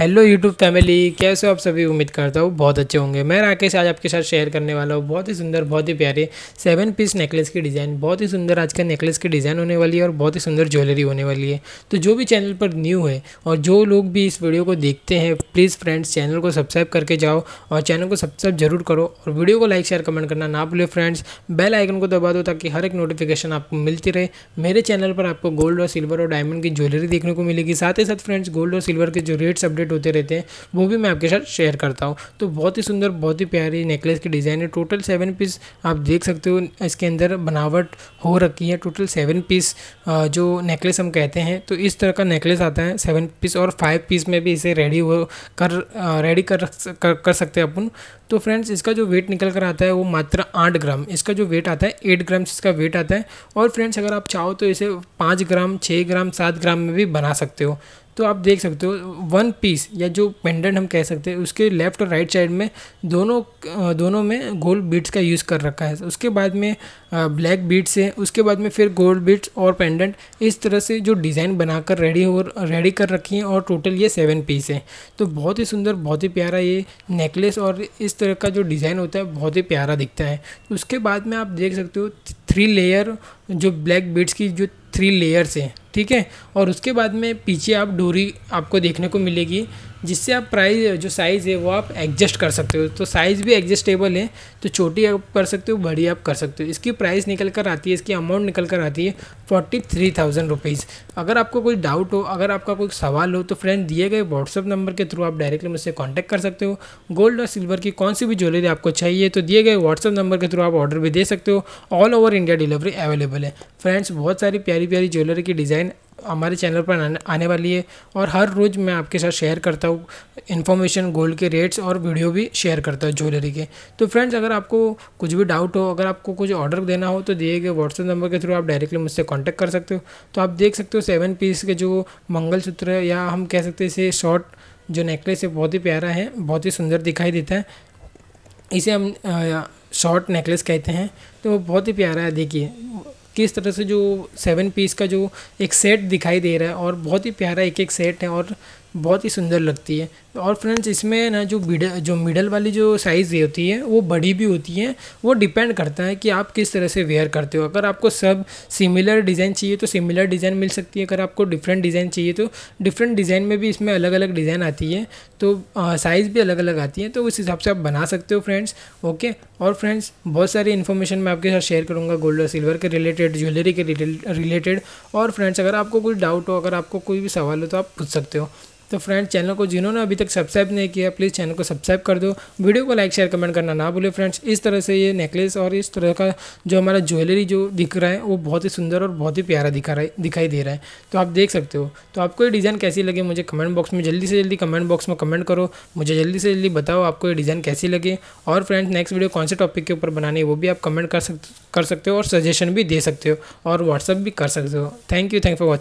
hello YouTube family कैसे हो आप सभी उम्मीद करता हूँ बहुत अच्छे होंगे मैं राकेश आज आपके साथ शेयर करने वाला हूँ बहुत ही सुंदर बहुत ही प्यारे सेवन पीस नेकलेस की डिज़ाइन बहुत ही सुंदर आज का नेकलेस की डिज़ाइन होने वाली है और बहुत ही सुंदर ज्वेलरी होने वाली है तो जो भी चैनल पर न्यू है और जो लोग भी इस वीडियो को देखते हैं प्लीज़ फ्रेंड्स चैनल को सब्सक्राइब करके जाओ और चैनल को सब्सक्राइब जरूर करो और वीडियो को लाइक शेयर कमेंट करना ना भूलें फ्रेंड्स बेल आइकन को दबा दो ताकि हर एक नोटिफिकेशन आपको मिलती रहे मेरे चैनल पर आपको गोल्ड और सिल्वर और डायमंड की ज्वेलरी देखने को मिलेगी साथ ही साथ फ्रेंड्स गोल्ड और सिल्वर के जो रेट्स अपडेट अपडेट होते रहते हैं वो भी मैं आपके साथ शेयर करता हूँ तो बहुत ही सुंदर बहुत ही प्यारी नेकलेस की डिज़ाइन है टोटल सेवन पीस आप देख सकते हो इसके अंदर बनावट हो रखी है टोटल सेवन पीस जो नेकलेस हम कहते हैं तो इस तरह का नेकलेस आता है सेवन पीस और फाइव पीस में भी इसे रेडी हो कर रेडी कर कर, कर सकते हैं अपन तो फ्रेंड्स इसका जो वेट निकल कर आता है वो मात्र आठ ग्राम इसका जो वेट आता है एट ग्राम इसका वेट आता है और फ्रेंड्स अगर आप चाहो तो इसे पाँच ग्राम छः ग्राम सात ग्राम में भी बना सकते हो तो आप देख सकते हो वन पीस या जो पेंडेंट हम कह सकते हैं उसके लेफ्ट और राइट साइड में दोनों दोनों में गोल्ड बीट्स का यूज़ कर रखा है उसके बाद में ब्लैक बीट्स है उसके बाद में फिर गोल्ड बीट्स और पेंडेंट इस तरह से जो डिज़ाइन बनाकर रेडी हो रेडी कर रखी हैं और टोटल ये सेवन पीस है तो बहुत ही सुंदर बहुत ही प्यारा ये नेकलेस और इस तरह का जो डिज़ाइन होता है बहुत ही प्यारा दिखता है उसके बाद में आप देख सकते हो थ्री लेयर जो ब्लैक बीट्स की जो थ्री लेयर्स हैं ठीक है और उसके बाद में पीछे आप डोरी आपको देखने को मिलेगी जिससे आप प्राइस जो साइज़ है वो आप एडजस्ट कर सकते हो तो साइज़ भी एडजस्टेबल है तो छोटी आप कर सकते हो बड़ी आप कर सकते हो इसकी प्राइस निकल कर आती है इसकी अमाउंट निकल कर आती है फोर्टी थ्री थाउजेंड रुपीज़ अगर आपको कोई डाउट हो अगर आपका कोई सवाल हो तो फ्रेंड दिए गए व्हाट्सअप नंबर के थ्रू आप डायरेक्टली मुझसे कॉन्टैक्ट कर सकते हो गोल्ड और सिल्वर की कौन सी भी ज्वेलरी आपको चाहिए तो दिए गए व्हाट्सअप नंबर के थ्रू आप ऑर्डर भी दे सकते हो all over India delivery available है फ्रेंड्स बहुत सारी प्यारी प्यारी ज्वेलरी की डिज़ाइन हमारे चैनल पर आने वाली है और हर रोज़ मैं आपके साथ शेयर करता हूँ इन्फॉर्मेशन गोल्ड के रेट्स और वीडियो भी शेयर करता हूँ ज्वेलरी के तो फ्रेंड्स अगर आपको कुछ भी डाउट हो अगर आपको कुछ ऑर्डर देना हो तो दिए गए व्हाट्सएप नंबर के थ्रू आप डायरेक्टली मुझसे कॉन्टैक्ट कर सकते हो तो आप देख सकते हो सेवन पीस के जो मंगलसूत्र है या हम कह सकते हैं इसे शॉर्ट जो नेकलेस है बहुत ही प्यारा है बहुत ही सुंदर दिखाई देता है इसे हम शॉर्ट नेकलेस कहते हैं तो बहुत ही प्यारा है देखिए किस तरह से जो सेवन पीस का जो एक सेट दिखाई दे रहा है और बहुत ही प्यारा एक एक सेट है और बहुत ही सुंदर लगती है और फ्रेंड्स इसमें ना जो मिडल जो मिडल वाली जो साइज़ होती है वो बड़ी भी होती है वो डिपेंड करता है कि आप किस तरह से वेयर करते हो अगर आपको सब सिमिलर डिज़ाइन चाहिए तो सिमिलर डिज़ाइन मिल सकती है अगर आपको डिफरेंट डिज़ाइन चाहिए तो डिफरेंट डिज़ाइन में भी इसमें अलग अलग डिज़ाइन आती है तो साइज़ भी अलग अलग आती है तो उस हिसाब से आप बना सकते हो फ्रेंड्स ओके और फ्रेंड्स बहुत सारी इन्फॉर्मेशन मैं आपके साथ शेयर करूँगा गोल्ड और सिल्वर के रिलेटेड ज्वेलरी के रिलेटेड और फ्रेंड्स अगर आपको कोई डाउट हो अगर आपको कोई भी सवाल हो तो आप पूछ सकते हो तो फ्रेंड चैनल को जिन्होंने अभी तक सब्सक्राइब नहीं किया प्लीज़ चैनल को सब्सक्राइब कर दो वीडियो को लाइक शेयर कमेंट करना ना भूलें फ्रेंड्स इस तरह से ये नेकलेस और इस तरह का जो हमारा ज्वेलरी जो दिख रहा है वो बहुत ही सुंदर और बहुत ही प्यारा दिखा रहा है दिखाई दे रहा है तो आप देख सकते हो तो आपको ये डिज़ाइन कैसी लगे मुझे कमेंट बॉक्स में जल्दी से जल्दी कमेंट बॉक्स में कमेंट करो मुझे जल्दी से जल्दी बताओ आपको ये डिज़ाइन कैसी लगे और फ्रेंड्स नेक्स्ट वीडियो कौन से टॉपिक के ऊपर बनानी है वो भी आप कमेंट कर सकते कर सकते हो और सजेशन भी दे सकते हो और व्हाट्सअप भी कर सकते हो thank you thank for watching